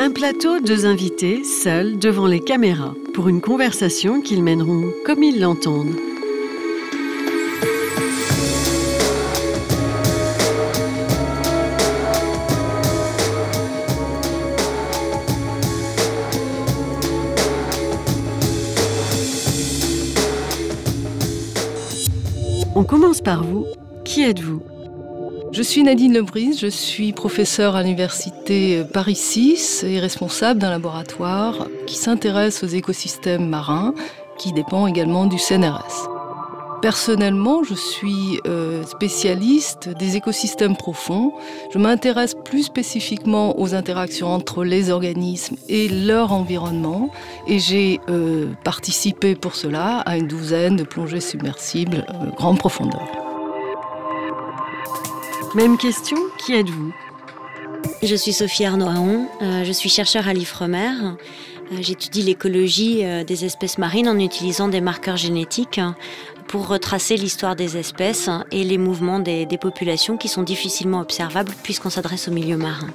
Un plateau, deux invités, seuls, devant les caméras, pour une conversation qu'ils mèneront comme ils l'entendent. On commence par vous. Qui êtes-vous je suis Nadine Lebrise, je suis professeure à l'université Paris 6 et responsable d'un laboratoire qui s'intéresse aux écosystèmes marins qui dépend également du CNRS. Personnellement, je suis euh, spécialiste des écosystèmes profonds. Je m'intéresse plus spécifiquement aux interactions entre les organismes et leur environnement. Et j'ai euh, participé pour cela à une douzaine de plongées submersibles euh, grande profondeur. Même question, qui êtes-vous Je suis Sophie Arnaud euh, je suis chercheur à l'IFREMER. Euh, j'étudie l'écologie euh, des espèces marines en utilisant des marqueurs génétiques hein, pour retracer l'histoire des espèces hein, et les mouvements des, des populations qui sont difficilement observables puisqu'on s'adresse au milieu marin.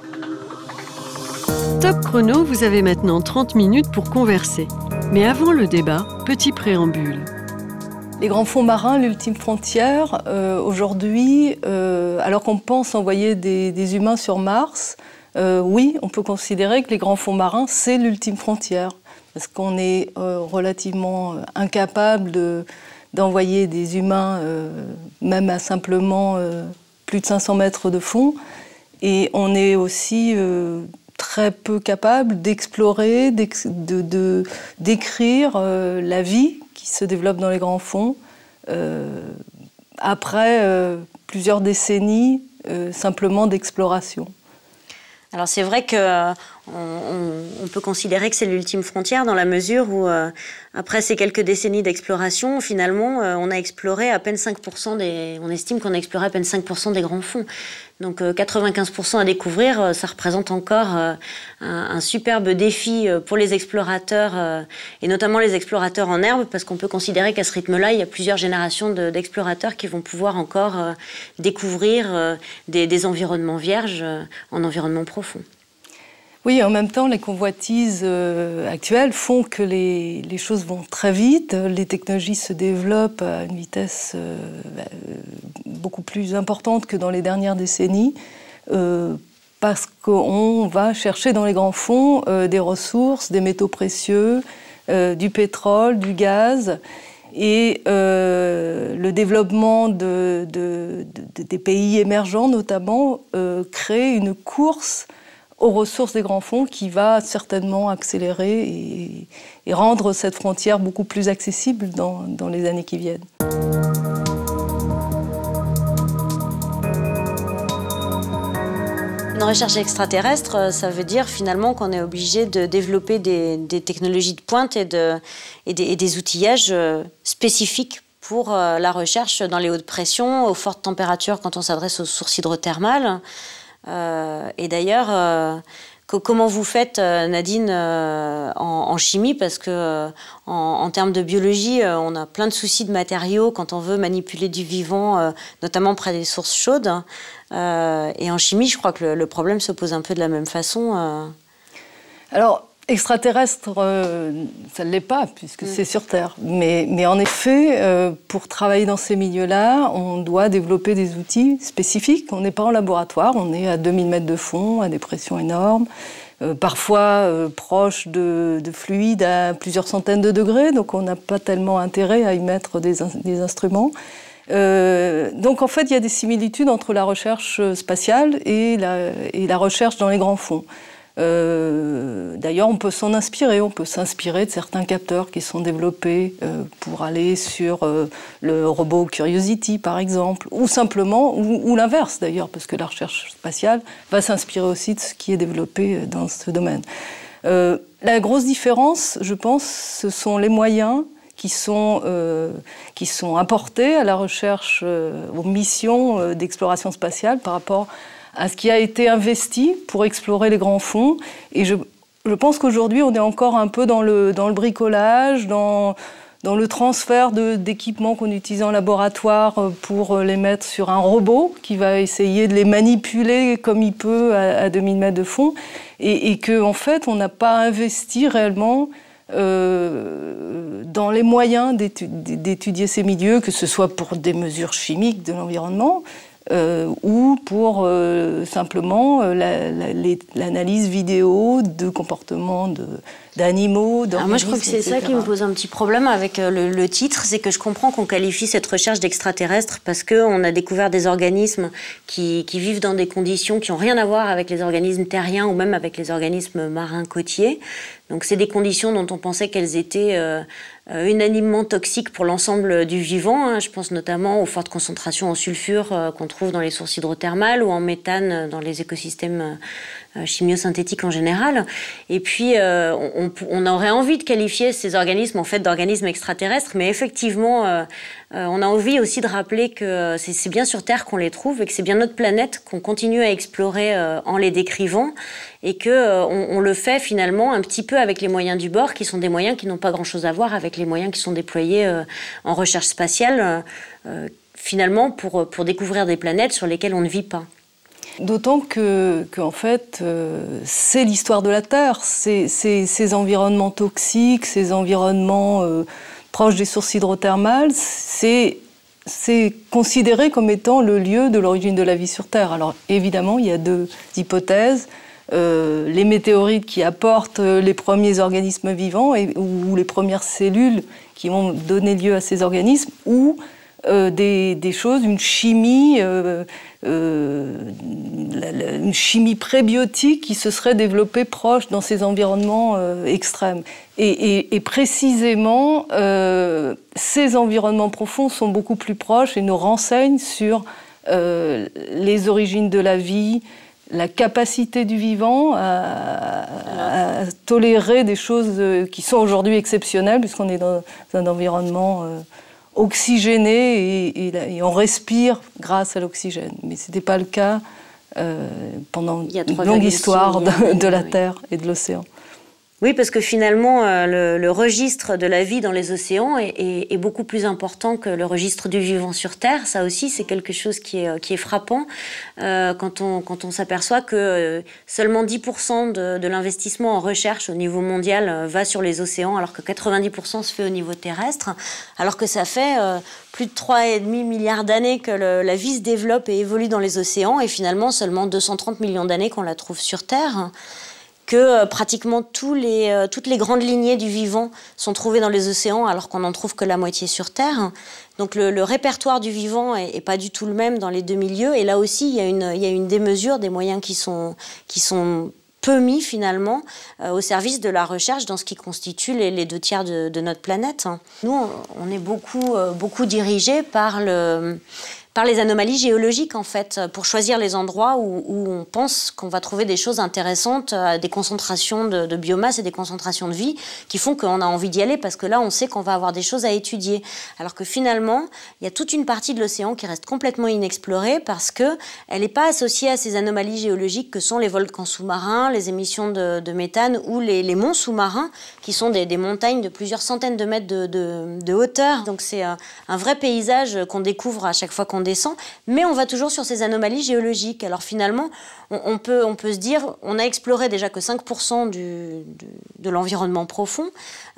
Top chrono, vous avez maintenant 30 minutes pour converser. Mais avant le débat, petit préambule. Les grands fonds marins, l'ultime frontière, euh, aujourd'hui, euh, alors qu'on pense envoyer des, humains sur Mars, euh, oui, on peut considérer que les grands fonds marins, c'est l'ultime frontière, parce qu'on est relativement incapable d'envoyer des humains, même à simplement plus de 500 mètres de fond, et on est aussi très peu capable d'explorer, d'écrire la vie qui se développe dans les grands fonds. Euh, après euh, plusieurs décennies euh, simplement d'exploration. Alors c'est vrai que on, peut considérer que c'est l'ultime frontière dans la mesure où après ces quelques décennies d'exploration, finalement, euh, on a exploré à peine 5% des. On estime qu'on a exploré à peine 5% des grands fonds. Donc 95% euh, à découvrir, euh, ça représente encore un, superbe défi pour les explorateurs, et notamment les explorateurs en herbe, parce qu'on peut considérer qu'à ce rythme-là, il y a plusieurs générations d'explorateurs qui vont pouvoir encore découvrir des environnements vierges en environnement profond. Oui, en même temps, les convoitises euh, actuelles font que les, choses vont très vite, les technologies se développent à une vitesse euh, bah, beaucoup plus importante que dans les dernières décennies, euh, parce qu'on va chercher dans les grands fonds des ressources, des métaux précieux, du pétrole, du gaz. Et le développement des pays émergents, notamment, crée une course aux ressources des grands fonds qui va certainement accélérer et, rendre cette frontière beaucoup plus accessible dans, les années qui viennent. Une recherche extraterrestre, euh, ça veut dire finalement qu'on est obligé de développer des, technologies de pointe et, de, et des outillages euh, spécifiques pour euh, la recherche dans les hautes pressions, aux fortes températures quand on s'adresse aux sources hydrothermales. Euh, et d'ailleurs, euh, comment vous faites, euh, Nadine, en, chimie Parce que en, termes de biologie, on a plein de soucis de matériaux quand on veut manipuler du vivant, notamment près des sources chaudes. Hein. et en chimie, je crois que le, le problème se pose un peu de la même façon. Alors, Extraterrestre, euh, ça ne l'est pas, puisque mm. c'est sur Terre. Mais, en effet, euh, pour travailler dans ces milieux-là, on doit développer des outils spécifiques. On n'est pas en laboratoire, on est à 2000 mètres de fond, à des pressions énormes, euh, parfois proches de, fluides à plusieurs centaines de degrés, donc on n'a pas tellement intérêt à y mettre des, instruments. donc en fait, il y a des similitudes entre la recherche spatiale et la recherche dans les grands fonds. Euh, d'ailleurs, on peut s'en inspirer, on peut s'inspirer de certains capteurs qui sont développés euh, pour aller sur euh, le robot Curiosity, par exemple, ou simplement, ou, l'inverse d'ailleurs, parce que la recherche spatiale va s'inspirer aussi de ce qui est développé dans ce domaine. la grosse différence, je pense, ce sont les moyens qui sont, qui sont apportés à la recherche, aux missions d'exploration spatiale par rapport à ce qui a été investi pour explorer les grands fonds. Et je, pense qu'aujourd'hui, on est encore un peu dans le, dans le bricolage, dans, dans le transfert d'équipements qu'on utilise en laboratoire euh, pour euh, les mettre sur un robot qui va essayer de les manipuler comme il peut à, 2000 mètres de fond, et, et qu'en en fait, on n'a pas investi réellement euh, dans les moyens d'étudier ces milieux, que ce soit pour des mesures chimiques de l'environnement, euh, ou pour euh, simplement euh, l'analyse vidéo de comportement de, d'animaux, d'organismes. Ah, moi, je crois que c'est ça qui me pose un petit problème avec euh, le, titre, c'est que je comprends qu'on qualifie cette recherche d'extraterrestre parce qu'on a découvert des organismes qui, vivent dans des conditions qui n'ont rien à voir avec les organismes terriens ou même avec les organismes marins côtiers. Donc, c'est des conditions dont on pensait qu'elles étaient euh, euh, unanimement toxiques pour l'ensemble du vivant. Hein. Je pense notamment aux fortes concentrations en sulfure qu'on trouve dans les sources hydrothermales ou en méthane dans les écosystèmes euh, chimiosynthétiques en général. Et puis, euh, on, aurait envie de qualifier ces organismes en fait d'organismes extraterrestres, mais effectivement, euh, on a envie aussi de rappeler que c'est bien sur Terre qu'on les trouve et que c'est bien notre planète qu'on continue à explorer en les décrivant et que on, le fait finalement un petit peu avec les moyens du bord, qui sont des moyens qui n'ont pas grand-chose à voir avec les moyens qui sont déployés en recherche spatiale, finalement pour découvrir des planètes sur lesquelles on ne vit pas. D'autant que, en fait, euh, c'est l'histoire de la Terre, c'est ces environnements toxiques, ces environnements euh, proches des sources hydrothermales, c'est considéré comme étant le lieu de l'origine de la vie sur Terre. Alors évidemment, il y a deux hypothèses. Euh, les météorites qui apportent les premiers organismes vivants ou, ou les premières cellules qui vont donner lieu à ces organismes, ou euh, des, choses, une chimie, euh, euh, une chimie prébiotique qui se serait développée proche dans ces environnements extrêmes. Et, précisément, ces environnements profonds sont beaucoup plus proches et nous renseignent sur les origines de la vie, la capacité du vivant à tolérer des choses qui sont aujourd'hui exceptionnelles, puisqu'on est dans un environnement oxygéné et, on respire grâce à l'oxygène. Mais ce n'était pas le cas euh, pendant une longue histoire de, la Terre et de l'océan. Oui, parce que finalement, euh, le, registre de la vie dans les océans est, beaucoup plus important que le registre du vivant sur Terre. Ça aussi, c'est quelque chose qui est, euh, frappant euh, quand on, s'aperçoit que seulement 10% de, l'investissement en recherche au niveau mondial va sur les océans, alors que 90% se fait au niveau terrestre, alors que ça fait plus de 3,5 milliards d'années que la vie se développe et évolue dans les océans, et finalement seulement 230 millions d'années qu'on la trouve sur Terre que euh, pratiquement tous les, euh, toutes les grandes lignées du vivant sont trouvées dans les océans alors qu'on n'en trouve que la moitié sur Terre. Donc le, répertoire du vivant est, pas du tout le même dans les deux milieux et là aussi il y a une, une démesure des moyens qui sont, qui sont peu mis finalement euh, au service de la recherche dans ce qui constitue les, deux tiers de, notre planète. Nous, on est beaucoup, beaucoup dirigés par le, par les anomalies géologiques en fait, pour choisir les endroits où, on pense qu'on va trouver des choses intéressantes, euh, des concentrations de, biomasse et des concentrations de vie qui font qu'on a envie d'y aller parce que là on sait qu'on va avoir des choses à étudier. Alors que finalement, il y a toute une partie de l'océan qui reste complètement inexplorée parce que elle n'est pas associée à ces anomalies géologiques que sont les volcans sous-marins, les émissions de, méthane ou les, monts sous-marins qui sont des, montagnes de plusieurs centaines de mètres de, de hauteur. Donc c'est euh, un vrai paysage qu'on découvre à chaque fois qu'on descend, mais on va toujours sur ces anomalies géologiques. Alors finalement, on, peut, on peut se dire, on a exploré déjà que 5% du, de l'environnement profond,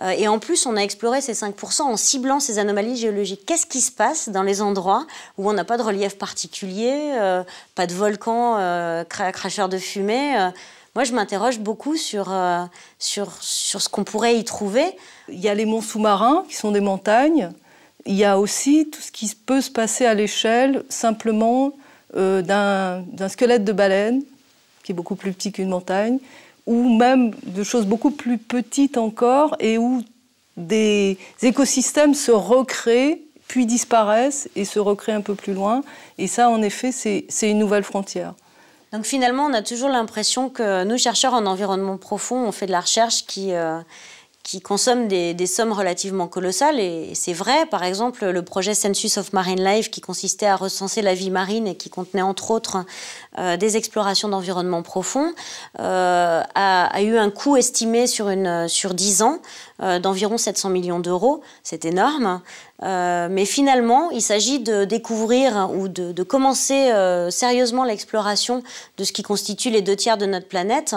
euh, et en plus on a exploré ces 5% en ciblant ces anomalies géologiques. Qu'est-ce qui se passe dans les endroits où on n'a pas de relief particulier, euh, pas de volcan euh, cracheur de fumée moi, je m'interroge beaucoup sur, sur, sur ce qu'on pourrait y trouver. Il y a les monts sous-marins, qui sont des montagnes, il y a aussi tout ce qui peut se passer à l'échelle simplement euh, d'un squelette de baleine, qui est beaucoup plus petit qu'une montagne, ou même de choses beaucoup plus petites encore, et où des écosystèmes se recréent, puis disparaissent et se recréent un peu plus loin. Et ça, en effet, c'est une nouvelle frontière. Donc finalement, on a toujours l'impression que nous, chercheurs en environnement profond, on fait de la recherche qui... Euh, qui consomment des, sommes relativement colossales. et c'est vrai, par exemple, le projet Census of Marine Life, qui consistait à recenser la vie marine et qui contenait entre autres euh, des explorations d'environnement profond euh, a, eu un coût estimé sur, une, sur 10 ans euh, d'environ 700 millions d'euros. C'est énorme. mais finalement, il s'agit de découvrir ou de, commencer sérieusement l'exploration de ce qui constitue les deux tiers de notre planète.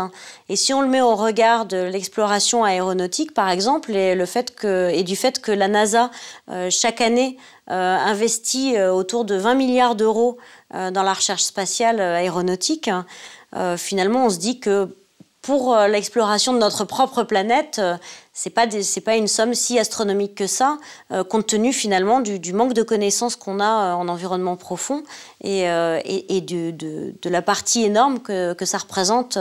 Et si on le met au regard de l'exploration aéronautique, par exemple, et, et du fait que la NASA, chaque année, investit autour de 20 milliards d'euros euh, dans la recherche spatiale euh, aéronautique, hein. euh, finalement, on se dit que pour l'exploration de notre propre planète, ce pas pas une somme si astronomique que ça, compte tenu finalement du, manque de connaissances qu'on a en environnement profond et, de, la partie énorme que, ça représente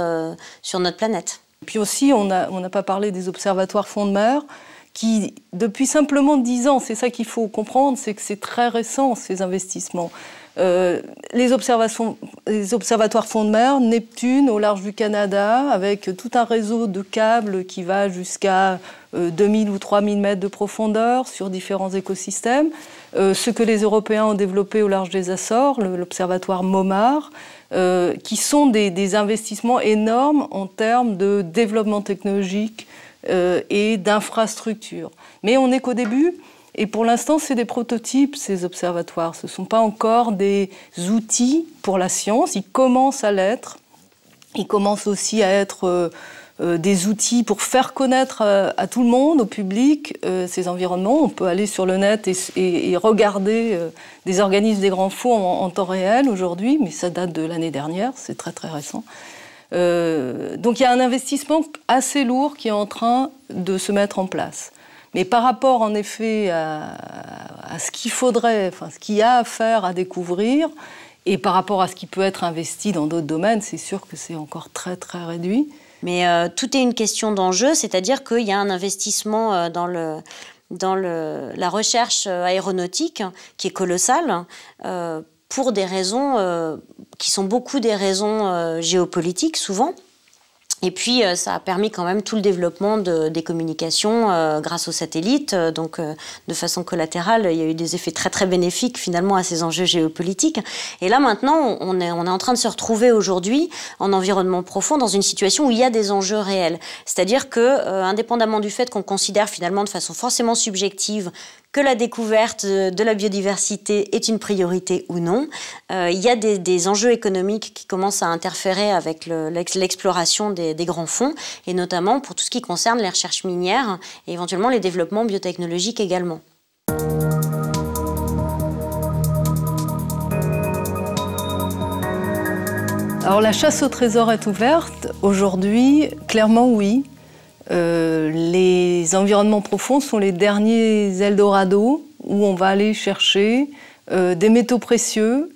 sur notre planète. Puis aussi, on n'a pas parlé des observatoires fonds de mer qui, depuis simplement 10 ans, c'est ça qu'il faut comprendre, c'est que c'est très récent ces investissements. Euh, les, observatoires fonds de mer, Neptune au large du Canada, avec tout un réseau de câbles qui va jusqu'à 2000 euh, ou 3000 mètres de profondeur sur différents écosystèmes. Euh, ce que les Européens ont développé au large des Açores, l'observatoire MOMAR, qui sont des, des, investissements énormes en termes de développement technologique et d'infrastructures. Mais on n'est qu'au début. Et pour l'instant, c'est des prototypes, ces observatoires. Ce ne sont pas encore des outils pour la science. Ils commencent à l'être. Ils commencent aussi à être euh, euh, des outils pour faire connaître euh, à, tout le monde, au public, ces environnements. On peut aller sur le net et, regarder des organismes des grands fonds en, temps réel aujourd'hui, mais ça date de l'année dernière, c'est très très récent. donc il y a un investissement assez lourd qui est en train de se mettre en place. Mais par rapport, en effet, à, ce qu'il faudrait, enfin, ce qu'il y a à faire, à découvrir, et par rapport à ce qui peut être investi dans d'autres domaines, c'est sûr que c'est encore très, très réduit. Mais euh, tout est une question d'enjeu, c'est-à-dire qu'il y a un investissement euh, dans le dans le, la recherche euh, aéronautique, qui est colossal pour des raisons qui sont beaucoup des raisons géopolitiques souvent. Et puis, euh, ça a permis quand même tout le développement des communications euh, grâce aux satellites. Euh, donc, de façon collatérale, il y a eu des effets très très bénéfiques finalement à ces enjeux géopolitiques. Et là, maintenant, on est, on est en train de se retrouver aujourd'hui en environnement profond dans une situation où il y a des enjeux réels. C'est-à-dire que, indépendamment du fait qu'on considère finalement de façon forcément subjective que la découverte de la biodiversité est une priorité ou non. Euh, il y a des, enjeux économiques qui commencent à interférer avec l'exploration des, des, grands fonds, et notamment pour tout ce qui concerne les recherches minières et éventuellement les développements biotechnologiques également. Alors la chasse au trésor est ouverte Aujourd'hui, clairement oui. Euh, les environnements profonds sont les derniers Eldorado où on va aller chercher euh, des métaux précieux,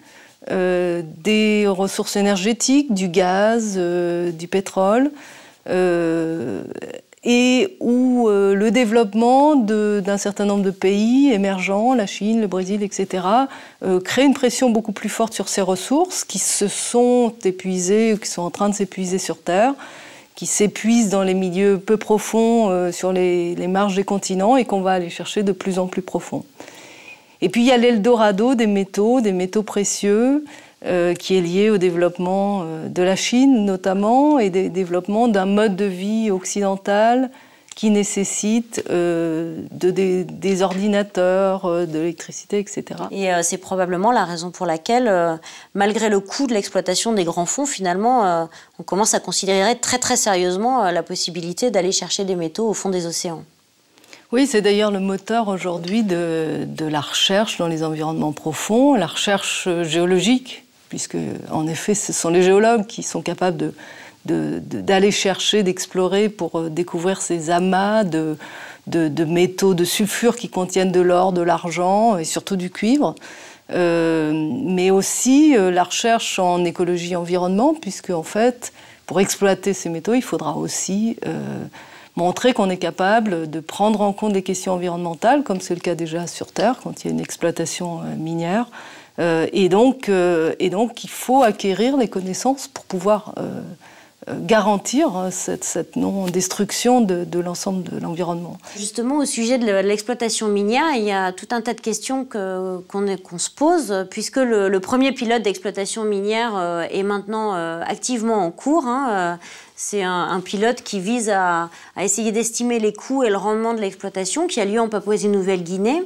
euh, des ressources énergétiques, du gaz, du pétrole, et où le développement d'un certain nombre de pays émergents, la Chine, le Brésil, etc., crée une pression beaucoup plus forte sur ces ressources qui se sont épuisées, qui sont en train de s'épuiser sur Terre qui s'épuisent dans les milieux peu profonds, euh, sur les, marges des continents, et qu'on va aller chercher de plus en plus profond. Et puis il y a l'Eldorado des métaux, des métaux précieux, euh, qui est lié au développement euh, de la Chine notamment, et au développement d'un mode de vie occidental qui nécessitent euh, des, ordinateurs, euh, de l'électricité, etc. Et euh, c'est probablement la raison pour laquelle, malgré le coût de l'exploitation des grands fonds, finalement, on commence à considérer très très sérieusement la possibilité d'aller chercher des métaux au fond des océans. Oui, c'est d'ailleurs le moteur aujourd'hui de la recherche dans les environnements profonds, la recherche géologique, puisque en effet ce sont les géologues qui sont capables de, d'aller chercher, d'explorer pour euh, découvrir ces amas de, de, métaux, de sulfures qui contiennent de l'or, de l'argent et surtout du cuivre. Euh, mais aussi euh, la recherche en écologie et environnement, puisque en fait, pour exploiter ces métaux, il faudra aussi montrer qu'on est capable de prendre en compte des questions environnementales, comme c'est le cas déjà sur Terre, quand il y a une exploitation minière. et, donc, et donc, il faut acquérir les connaissances pour pouvoir euh, garantir euh, cette, non-destruction de, l'ensemble de l'environnement. Justement, au sujet de l'exploitation minière, il y a tout un tas de questions qu'on se pose, puisque le, premier pilote d'exploitation minière euh, est maintenant activement en cours. Hein, c'est un, pilote qui vise à, à essayer d'estimer les coûts et le rendement de l'exploitation, qui a lieu en Papouasie-Nouvelle-Guinée.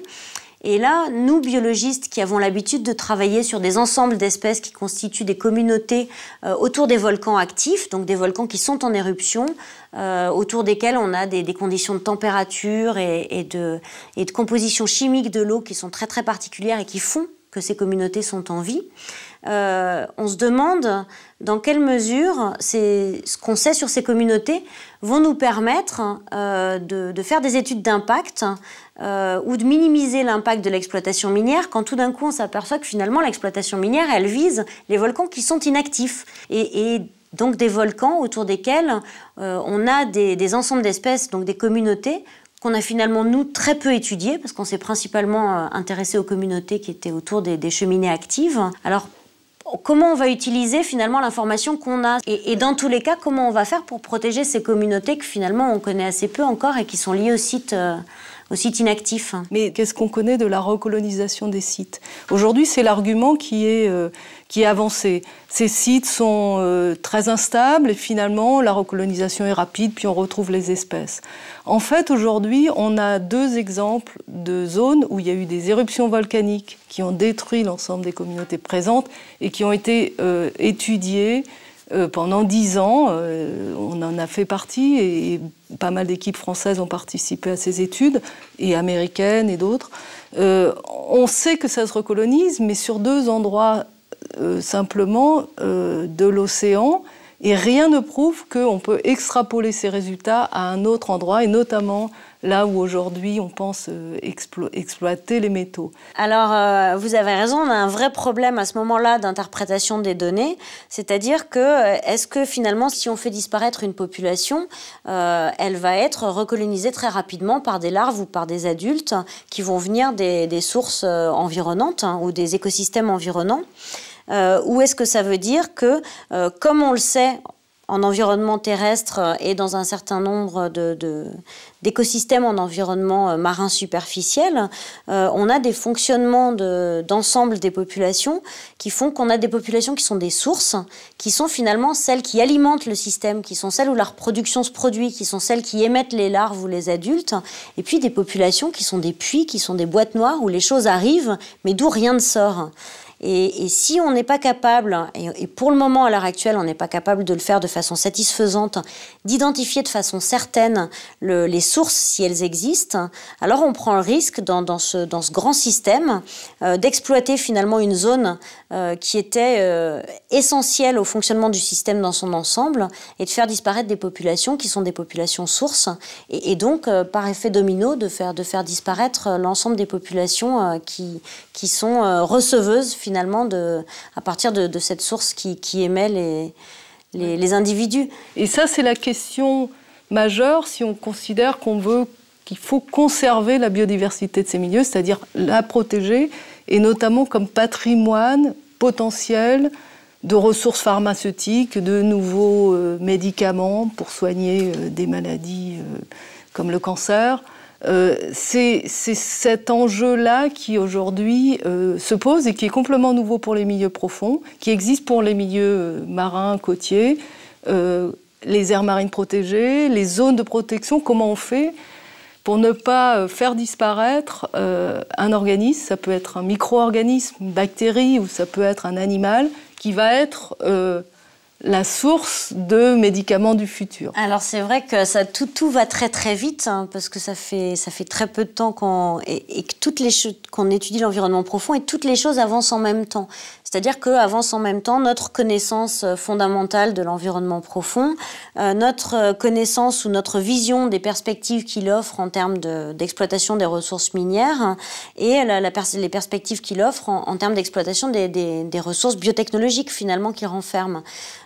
Et là, nous, biologistes qui avons l'habitude de travailler sur des ensembles d'espèces qui constituent des communautés euh, autour des volcans actifs, donc des volcans qui sont en éruption, euh, autour desquels on a des, conditions de température et, de, et de composition chimique de l'eau qui sont très très particulières et qui font que ces communautés sont en vie. Euh, on se demande dans quelle mesure ce qu'on sait sur ces communautés vont nous permettre euh, de, faire des études d'impact euh, ou de minimiser l'impact de l'exploitation minière quand tout d'un coup on s'aperçoit que finalement l'exploitation minière, elle vise les volcans qui sont inactifs. Et, donc des volcans autour desquels on a des, ensembles d'espèces, donc des communautés qu'on a finalement, nous, très peu étudié, parce qu'on s'est principalement intéressé aux communautés qui étaient autour des, des, cheminées actives. Alors, comment on va utiliser finalement l'information qu'on a et, dans tous les cas, comment on va faire pour protéger ces communautés que finalement on connaît assez peu encore et qui sont liées au site euh, inactif. Hein. Mais qu'est-ce qu'on connaît de la recolonisation des sites Aujourd'hui, c'est l'argument qui est euh, qui est avancée. Ces sites sont euh, très instables et finalement la recolonisation est rapide puis on retrouve les espèces. En fait, aujourd'hui, on a deux exemples de zones où il y a eu des éruptions volcaniques qui ont détruit l'ensemble des communautés présentes et qui ont été euh, étudiées euh, pendant dix ans. on en a fait partie et, pas mal d'équipes françaises ont participé à ces études, et américaines et d'autres. on sait que ça se recolonise, mais sur deux endroits euh, simplement euh, de l'océan. Et rien ne prouve qu'on peut extrapoler ces résultats à un autre endroit, et notamment là où aujourd'hui on pense euh, exploiter les métaux. Alors, vous avez raison, on a un vrai problème à ce moment-là d'interprétation des données, c'est-à-dire que est-ce que finalement, si on fait disparaître une population, elle va être recolonisée très rapidement par des larves ou par des adultes qui vont venir des, sources environnantes hein, ou des écosystèmes environnants euh, ou est-ce que ça veut dire que, euh, comme on le sait, en environnement terrestre euh, et dans un certain nombre d'écosystèmes en environnement marin superficiel, on a des fonctionnements d'ensemble des populations qui font qu'on a des populations qui sont des sources, qui sont finalement celles qui alimentent le système, qui sont celles où la reproduction se produit, qui sont celles qui émettent les larves ou les adultes, et puis des populations qui sont des puits, qui sont des boîtes noires où les choses arrivent, mais d'où rien ne sort. Et, si on n'est pas capable, et, pour le moment à l'heure actuelle, on n'est pas capable de le faire de façon satisfaisante, d'identifier de façon certaine les sources si elles existent, alors on prend le risque dans, ce, dans ce, grand système euh, d'exploiter finalement une zone euh, qui était euh, essentielle au fonctionnement du système dans son ensemble et de faire disparaître des populations qui sont des populations sources et, donc par effet domino de faire, de faire disparaître l'ensemble des populations qui, qui sont receveuses finalement à partir de, cette source qui, émet les, les, individus. Et ça, c'est la question majeure si on considère qu'on veut qu'il faut conserver la biodiversité de ces milieux, c'est-à-dire la protéger, et notamment comme patrimoine potentiel de ressources pharmaceutiques, de nouveaux euh, médicaments pour soigner euh, des maladies euh, comme le cancer. Euh, c'est cet enjeu-là qui aujourd'hui euh, se pose et qui est complètement nouveau pour les milieux profonds, qui existe pour les milieux euh, marins, côtiers, les aires marines protégées, les zones de protection, comment on fait pour ne pas faire disparaître un organisme, ça peut être un micro-organisme, une bactérie ou ça peut être un animal, qui va être la source de médicaments du futur. Alors c'est vrai que ça, tout, tout va très très vite, hein, parce que ça fait, ça fait très peu de temps qu'on, toutes les qu'on étudie l'environnement profond et toutes les choses avancent en même temps. C'est-à-dire qu'avance en même temps notre connaissance euh, fondamentale de l'environnement profond, euh, notre euh, connaissance ou notre vision des perspectives qu'il offre en termes d'exploitation des ressources minières hein, et la, les perspectives qu'il offre en, termes d'exploitation des, ressources biotechnologiques finalement qu'il renferme.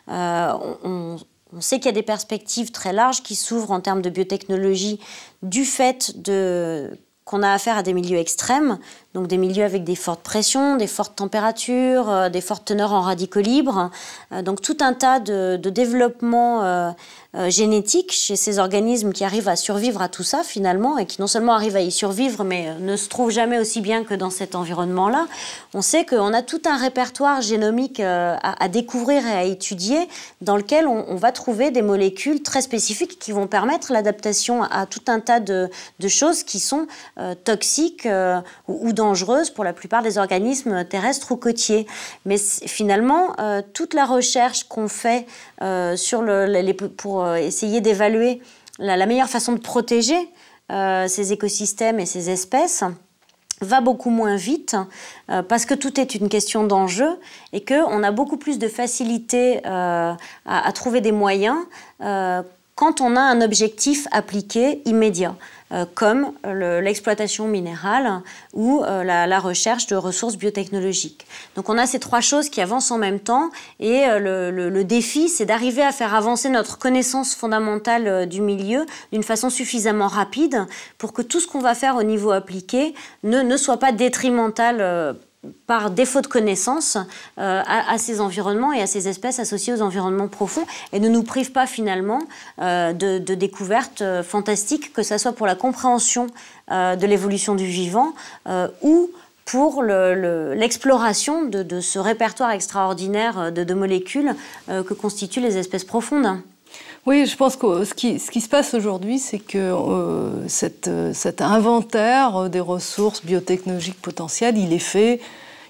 on, on sait qu'il y a des perspectives très larges qui s'ouvrent en termes de biotechnologie du fait de qu'on a affaire à des milieux extrêmes, donc des milieux avec des fortes pressions, des fortes températures, euh, des fortes teneurs en radicaux libres, euh, donc tout un tas de, de développements euh, euh, génétique chez ces organismes qui arrivent à survivre à tout ça finalement et qui non seulement arrivent à y survivre mais euh, ne se trouvent jamais aussi bien que dans cet environnement-là, on sait qu'on a tout un répertoire génomique euh, à, découvrir et à étudier dans lequel on, va trouver des molécules très spécifiques qui vont permettre l'adaptation à tout un tas de, choses qui sont toxiques ou, dangereuses pour la plupart des organismes terrestres ou côtiers. Mais finalement, toute la recherche qu'on fait sur le, les, pour euh, essayer d'évaluer la, meilleure façon de protéger euh, ces écosystèmes et ces espèces va beaucoup moins vite euh, parce que tout est une question d'enjeu et qu'on a beaucoup plus de facilité à, trouver des moyens quand on a un objectif appliqué immédiat. Euh, comme l'exploitation minérale ou euh, la, recherche de ressources biotechnologiques. Donc on a ces trois choses qui avancent en même temps et euh, le, défi, c'est d'arriver à faire avancer notre connaissance fondamentale du milieu d'une façon suffisamment rapide pour que tout ce qu'on va faire au niveau appliqué ne, ne soit pas détrimental par défaut de connaissance euh, à, ces environnements et à ces espèces associées aux environnements profonds et ne nous prive pas finalement euh, de, découvertes euh, fantastiques, que ce soit pour la compréhension de l'évolution du vivant ou pour l'exploration de, ce répertoire extraordinaire de molécules que constituent les espèces profondes. Oui, je pense que ce qui, se passe aujourd'hui, c'est que euh, cette, euh, cet inventaire des ressources biotechnologiques potentielles, il est fait.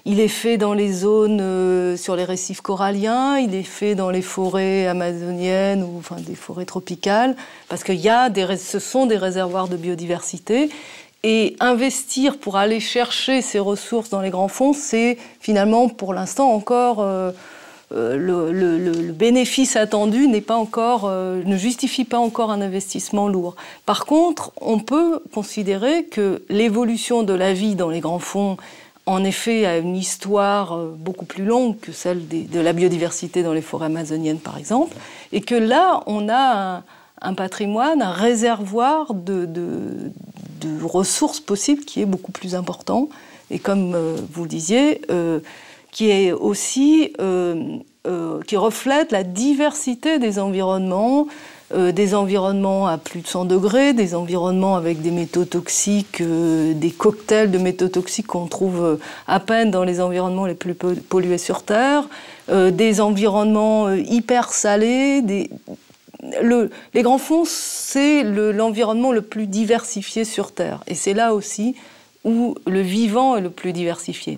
Il est fait dans les zones euh, sur les récifs coralliens, il est fait dans les forêts amazoniennes ou enfin, des forêts tropicales, parce que y a des, ce sont des réservoirs de biodiversité. Et investir pour aller chercher ces ressources dans les grands fonds, c'est finalement pour l'instant encore... Euh, le, bénéfice attendu n'est pas encore, euh, ne justifie pas encore un investissement lourd. Par contre, on peut considérer que l'évolution de la vie dans les grands fonds, en effet, a une histoire euh, beaucoup plus longue que celle de la biodiversité dans les forêts amazoniennes, par exemple, et que là, on a un, patrimoine, un réservoir de, ressources possibles qui est beaucoup plus important. Et comme vous le disiez, qui est aussi euh, euh, qui reflète la diversité des environnements, euh, des environnements à plus de 100 degrés, des environnements avec des métaux toxiques, des cocktails de métaux toxiques qu'on trouve à peine dans les environnements les plus pollués sur Terre, des environnements hyper salés, les grands fonds, c'est l'environnement le, plus diversifié sur Terre. Et c'est là aussi où le vivant est le plus diversifié.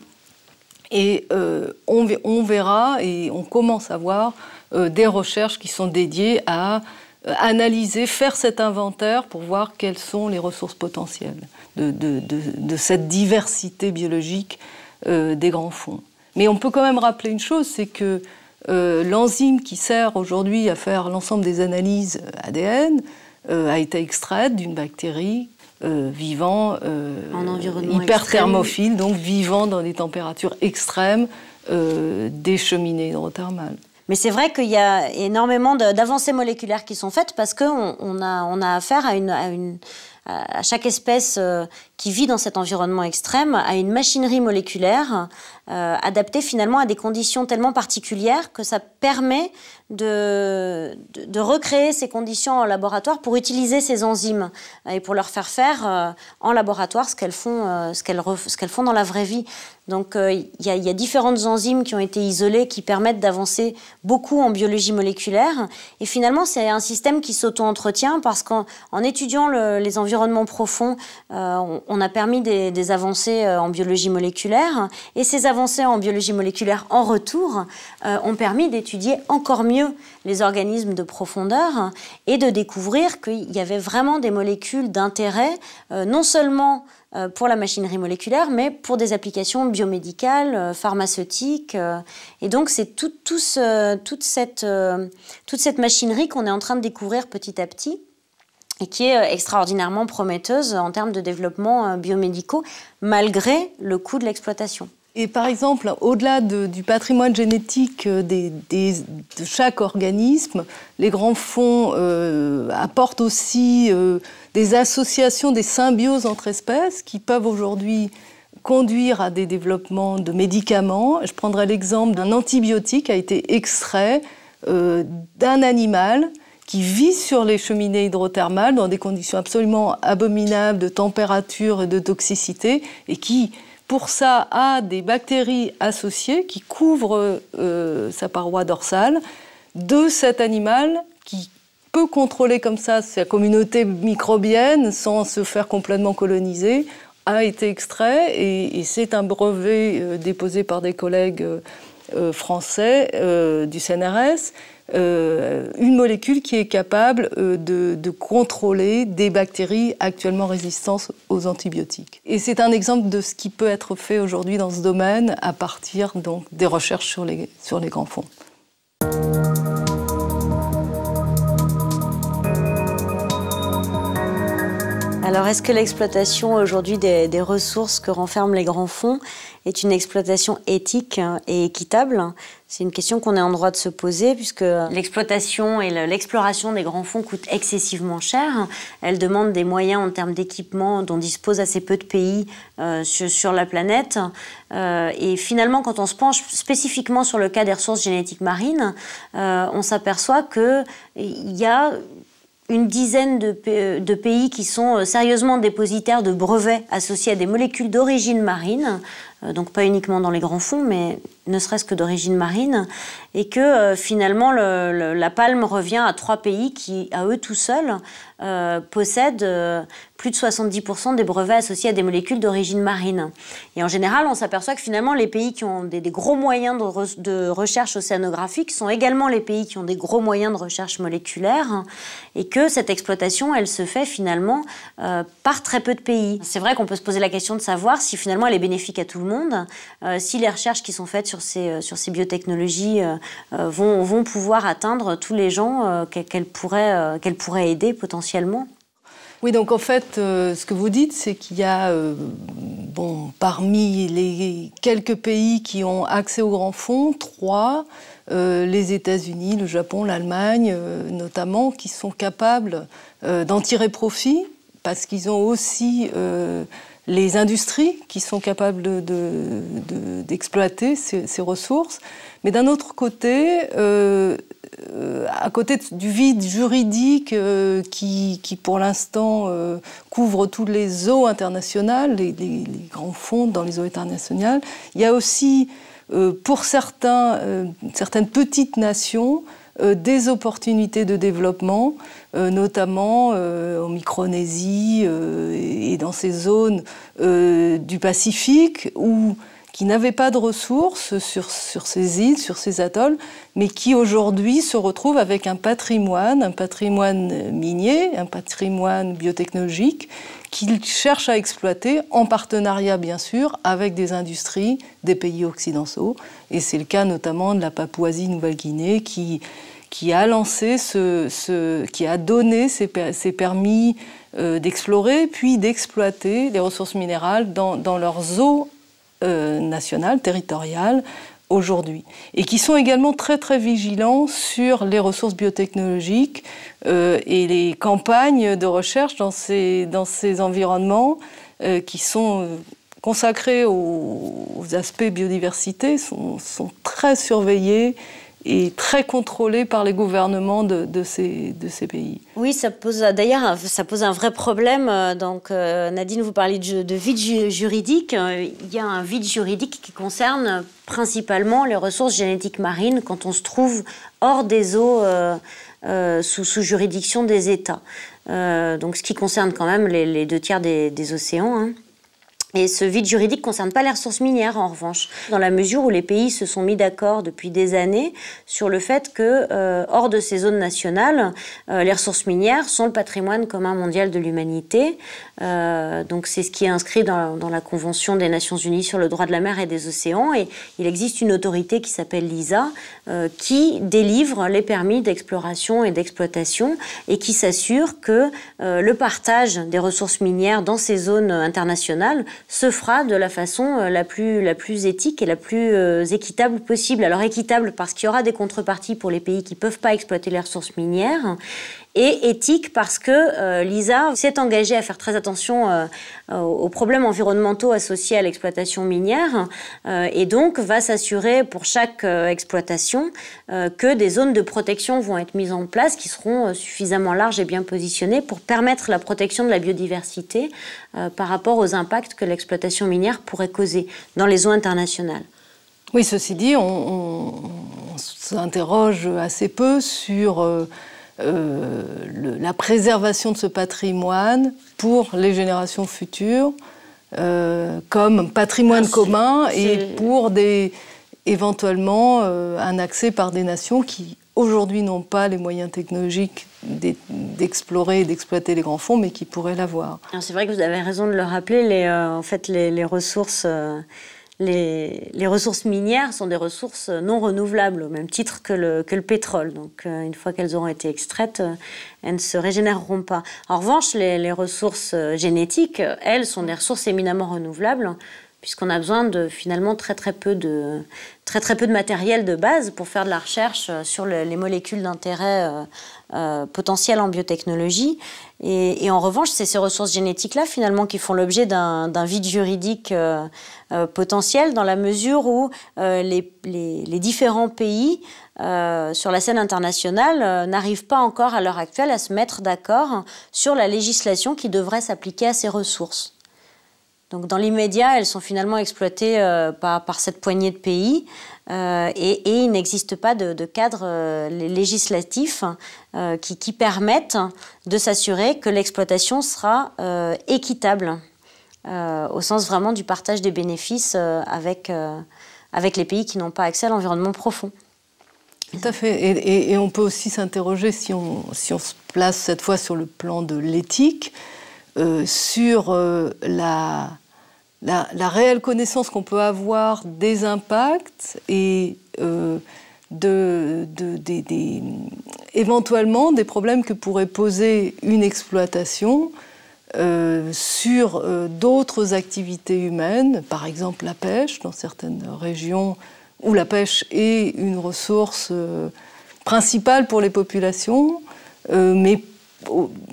Et euh, on, verra et on commence à voir euh, des recherches qui sont dédiées à euh, analyser, faire cet inventaire pour voir quelles sont les ressources potentielles de, cette diversité biologique des grands fonds. Mais on peut quand même rappeler une chose, c'est que l'enzyme qui sert aujourd'hui à faire l'ensemble des analyses ADN a été extraite d'une bactérie euh, vivant, euh, donc vivant dans des températures extrêmes euh, des cheminées hydrothermales. Mais c'est vrai qu'il y a énormément d'avancées moléculaires qui sont faites parce qu'on on a, on a affaire à une à euh, chaque espèce euh, qui vit dans cet environnement extrême a une machinerie moléculaire euh, adaptée finalement à des conditions tellement particulières que ça permet de, de, recréer ces conditions en laboratoire pour utiliser ces enzymes et pour leur faire faire en laboratoire ce qu'elles font, ce qu'elles font dans la vraie vie. Donc il y, a, différentes enzymes qui ont été isolées qui permettent d'avancer beaucoup en biologie moléculaire. Et finalement, c'est un système qui s'auto-entretient parce qu'en étudiant les environnements, environnement profond, euh, on a permis des, avancées euh, en biologie moléculaire. Et ces avancées en biologie moléculaire, en retour, euh, ont permis d'étudier encore mieux les organismes de profondeur et de découvrir qu'il y avait vraiment des molécules d'intérêt, non seulement pour la machinerie moléculaire, mais pour des applications biomédicales, pharmaceutiques. Et donc, c'est toute cette machinerie qu'on est en train de découvrir petit à petit et qui est euh, extraordinairement prometteuse en termes de développement euh, biomédicaux, malgré le coût de l'exploitation. Et par exemple, au-delà du patrimoine génétique euh, de chaque organisme, les grands fonds apportent aussi des associations, des symbioses entre espèces qui peuvent aujourd'hui conduire à des développements de médicaments. Je prendrai l'exemple d'un antibiotique qui a été extrait d'un animal qui vit sur les cheminées hydrothermales dans des conditions absolument abominables de température et de toxicité et qui, pour ça, a des bactéries associées qui couvrent euh, sa paroi dorsale de cet animal qui peut contrôler comme ça sa communauté microbienne sans se faire complètement coloniser a été extrait et, c'est un brevet euh, déposé par des collègues euh, français du CNRS euh, une molécule qui est capable euh, de, de, contrôler des bactéries actuellement résistantes aux antibiotiques. Et c'est un exemple de ce qui peut être fait aujourd'hui dans ce domaine à partir donc des recherches sur les, sur les grands fonds. Alors, est-ce que l'exploitation aujourd'hui des, ressources que renferment les grands fonds est une exploitation éthique et équitable C'est une question qu'on est en droit de se poser puisque l'exploitation et l'exploration des grands fonds coûtent excessivement cher. Elle demande des moyens en termes d'équipement dont disposent assez peu de pays euh, sur, la planète. Euh, et finalement, quand on se penche spécifiquement sur le cas des ressources génétiques marines, euh, on s'aperçoit qu'il y a une dizaine de, pays qui sont euh, sérieusement dépositaires de brevets associés à des molécules d'origine marine euh, donc pas uniquement dans les grands fonds, mais ne serait-ce que d'origine marine, et que euh, finalement la palme revient à trois pays qui, à eux tout seuls, euh, possèdent plus de 70% des brevets associés à des molécules d'origine marine. Et en général, on s'aperçoit que finalement les pays qui ont des, gros moyens de, recherche océanographique sont également les pays qui ont des gros moyens de recherche moléculaire, et que cette exploitation, elle se fait finalement par très peu de pays. C'est vrai qu'on peut se poser la question de savoir si finalement elle est bénéfique à tout le monde monde, euh, si les recherches qui sont faites sur ces, euh, sur ces biotechnologies euh, vont, vont, pouvoir atteindre tous les gens qu'elles pourraient, qu'elle pourrait aider potentiellement. Oui, donc en fait, ce que vous dites, c'est qu'il y a, bon, parmi les quelques pays qui ont accès aux grands fonds, trois, les États-Unis, le Japon, l'Allemagne notamment, qui sont capables d'en tirer profit parce qu'ils ont aussi les industries qui sont capables d'exploiter ces, ressources, mais d'un autre côté, euh, à côté du vide juridique euh, qui, pour l'instant, euh, couvre tous les eaux internationales, les, grands fonds dans les eaux internationales, il y a aussi, pour certaines petites nations, des opportunités de développement euh, notamment euh, en Micronésie euh, et dans ces zones du Pacifique où qui n'avaient pas de ressources sur, sur, ces îles, sur ces atolls, mais qui aujourd'hui se retrouvent avec un patrimoine, un patrimoine minier, un patrimoine biotechnologique, qu'ils cherchent à exploiter en partenariat, bien sûr, avec des industries des pays occidentaux. Et c'est le cas notamment de la Papouasie-Nouvelle-Guinée qui qui a lancé ce, qui a donné ces, permis euh, d'explorer puis d'exploiter les ressources minérales dans, leurs eaux nationales, territoriales aujourd'hui, et qui sont également très très vigilants sur les ressources biotechnologiques euh, et les campagnes de recherche dans ces, dans ces environnements euh, qui sont consacrés aux, aux aspects biodiversité, sont, sont très surveillés et très contrôlée par les gouvernements de, ces, de ces pays. Oui, ça pose d'ailleurs ça pose un vrai problème. Euh, donc euh, Nadine, vous parlez de, vide juridique. Euh, il y a un vide juridique qui concerne principalement les ressources génétiques marines quand on se trouve hors des eaux. sous, sous, juridiction des États. donc ce qui concerne quand même les, deux tiers des, océans. Hein. Et ce vide juridique concerne pas les ressources minières, en revanche, dans la mesure où les pays se sont mis d'accord depuis des années sur le fait que, euh, hors de ces zones nationales, euh, les ressources minières sont le patrimoine commun mondial de l'humanité. Euh, donc c'est ce qui est inscrit dans, dans, la Convention des Nations Unies sur le droit de la mer et des océans. Et il existe une autorité qui s'appelle l'ISA qui délivre les permis d'exploration et d'exploitation et qui s'assure que le partage des ressources minières dans ces zones internationales se fera de la façon euh, la plus, la plus éthique et la plus euh, équitable possible. Alors équitable parce qu'il y aura des contreparties pour les pays qui ne peuvent pas exploiter les ressources minières et éthique parce que euh, l'ISA s'est engagée à faire très attention euh, euh, aux problèmes environnementaux associés à l'exploitation minière et donc va s'assurer pour chaque exploitation que des zones de protection vont être mises en place qui seront suffisamment larges et bien positionnées pour permettre la protection de la biodiversité par rapport aux impacts que l'exploitation minière pourrait causer dans les eaux internationales. Oui, ceci dit, on, on s'interroge assez peu sur euh, la préservation de ce patrimoine pour les générations futures, euh, comme patrimoine commun et pour des, éventuellement euh, un accès par des nations qui aujourd'hui n'ont pas les moyens technologiques d'explorer et d'exploiter les grands fonds, mais qui pourraient l'avoir. C'est vrai que vous avez raison de le rappeler, les, en fait, les, ressources les, ressources minières sont des ressources non renouvelables, au même titre que le, pétrole. Donc, euh, une fois qu'elles auront été extraites, euh, elles ne se régénéreront pas. En revanche, les, ressources euh, génétiques, elles, sont des ressources éminemment renouvelables puisqu'on a besoin de finalement très très peu de très très peu de matériel de base pour faire de la recherche sur les molécules d'intérêt euh, potentiel en biotechnologie. Et, en revanche, c'est ces ressources génétiques-là, finalement, qui font l'objet d'un vide juridique euh, euh, potentiel, dans la mesure où les, différents pays sur la scène internationale n'arrivent pas encore à l'heure actuelle à se mettre d'accord sur la législation qui devrait s'appliquer à ces ressources. Donc dans l'immédiat, elles sont finalement exploitées par, cette poignée de pays. Euh, et, il n'existe pas de, cadre euh, législatif euh, qui, permette de s'assurer que l'exploitation sera équitable au sens vraiment du partage des bénéfices avec, avec les pays qui n'ont pas accès à l'environnement profond. Tout à fait. Et, on peut aussi s'interroger si si on, se place cette fois sur le plan de l'éthique, sur la la, réelle connaissance qu'on peut avoir des impacts et euh, de, éventuellement des problèmes que pourrait poser une exploitation euh, sur euh, d'autres activités humaines, par exemple la pêche dans certaines régions où la pêche est une ressource principale pour les populations, mais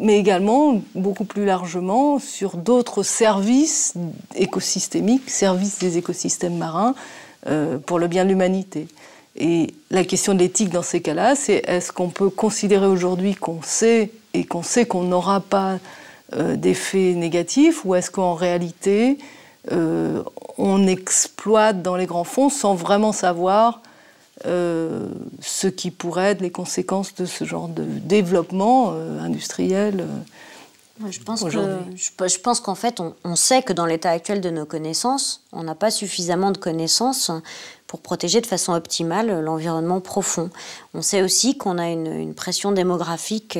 mais également, beaucoup plus largement, sur d'autres services écosystémiques, services des écosystèmes marins euh, pour le bien de l'humanité. Et la question de l'éthique dans ces cas-là, c'est est-ce qu'on peut considérer aujourd'hui qu'on sait et qu'on sait qu'on n'aura pas euh, d'effets négatifs, ou est-ce qu'en réalité, euh, on exploite dans les grands fonds sans vraiment savoir euh, ce qui pourrait être les conséquences de ce genre de développement euh, industriel. Euh, je pense, qu'en fait, on, sait que dans l'état actuel de nos connaissances, on n'a pas suffisamment de connaissances pour protéger de façon optimale l'environnement profond. On sait aussi qu'on a une, pression démographique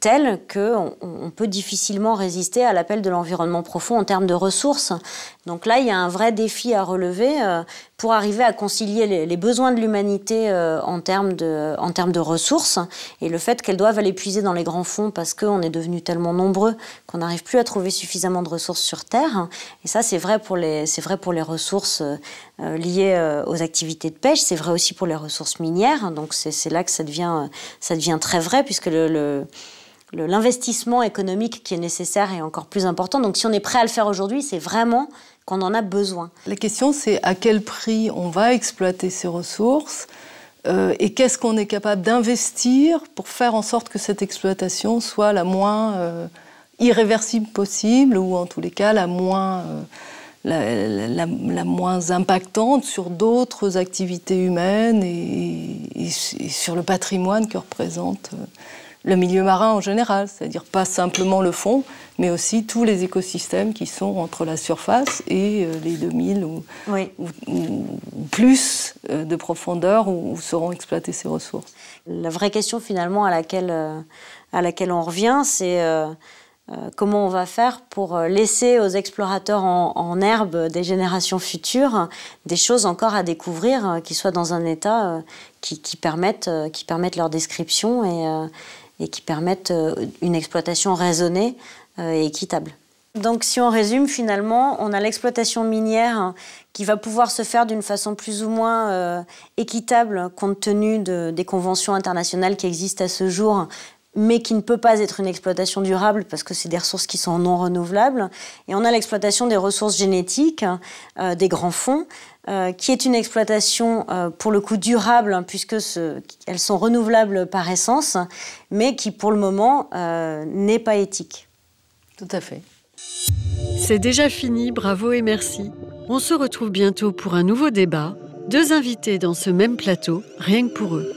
telle qu'on on peut difficilement résister à l'appel de l'environnement profond en termes de ressources. Donc là, il y a un vrai défi à relever euh, pour arriver à concilier les, besoins de l'humanité euh, en, termes de, en de ressources et le fait qu'elles doivent aller puiser dans les grands fonds parce qu'on est devenu tellement nombreux qu'on n'arrive plus à trouver suffisamment de ressources sur Terre. Et ça, c'est vrai, pour les, vrai pour les ressources euh, liées aux activités de pêche, c'est vrai aussi pour les ressources minières. Donc c'est là que ça devient, ça devient très vrai puisque le l'investissement économique qui est nécessaire est encore plus important. Donc si on est prêt à le faire aujourd'hui, c'est vraiment qu'on en a besoin. La question, c'est à quel prix on va exploiter ces ressources euh, et qu'est-ce qu'on est capable d'investir pour faire en sorte que cette exploitation soit la moins euh, irréversible possible ou en tous les cas la moins, euh, la, moins impactante sur d'autres activités humaines et, et, sur le patrimoine que représente le milieu marin en général, c'est-à-dire pas simplement le fond, mais aussi tous les écosystèmes qui sont entre la surface et euh, les 2000 ou, ou, plus euh, de profondeur où, seront exploitées ces ressources. La vraie question finalement à laquelle, euh, à laquelle on revient, c'est comment on va faire pour laisser aux explorateurs en, herbe des générations futures des choses encore à découvrir qui soient dans un état qui, qui permettent, qui permettent leur description et et qui permettent euh, une exploitation raisonnée euh, et équitable. Donc si on résume finalement, on a l'exploitation minière hein, qui va pouvoir se faire d'une façon plus ou moins euh, équitable compte tenu des conventions internationales qui existent à ce jour, mais qui ne peut pas être une exploitation durable parce que c'est des ressources qui sont non renouvelables. Et on a l'exploitation des ressources génétiques, des grands fonds, euh, qui est une exploitation euh, pour le coup durable, hein, puisque elles sont renouvelables par essence, mais qui pour le moment euh, n'est pas éthique. Tout à fait. C'est déjà fini, bravo et merci. On se retrouve bientôt pour un nouveau débat. Deux invités dans ce même plateau, rien que pour eux.